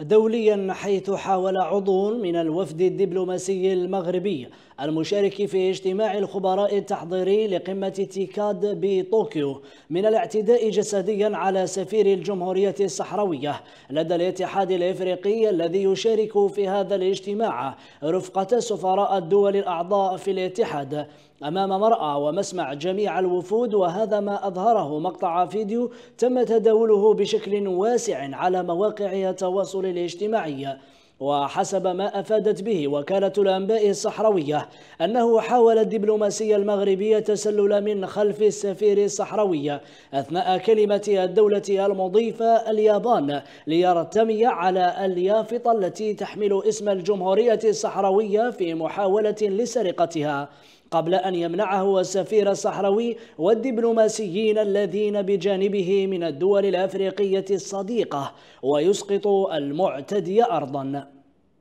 دوليا حيث حاول عضو من الوفد الدبلوماسي المغربي المشارك في اجتماع الخبراء التحضيري لقمة تيكاد بطوكيو من الاعتداء جسديا على سفير الجمهورية الصحراوية لدى الاتحاد الافريقي الذي يشارك في هذا الاجتماع رفقة سفراء الدول الأعضاء في الاتحاد أمام مرأة ومسمع جميع الوفود وهذا ما أظهره مقطع فيديو تم تداوله بشكل واسع على مواقع التواصل الاجتماعي وحسب ما أفادت به وكالة الأنباء الصحراوية أنه حاول الدبلوماسية المغربية تسلل من خلف السفير الصحراوي أثناء كلمة الدولة المضيفة اليابان ليرتمي على اليافطة التي تحمل اسم الجمهورية الصحراوية في محاولة لسرقتها قبل أن يمنعه السفير الصحراوي والدبلوماسيين الذين بجانبه من الدول الأفريقية الصديقة ويسقط المعتدي أرضاً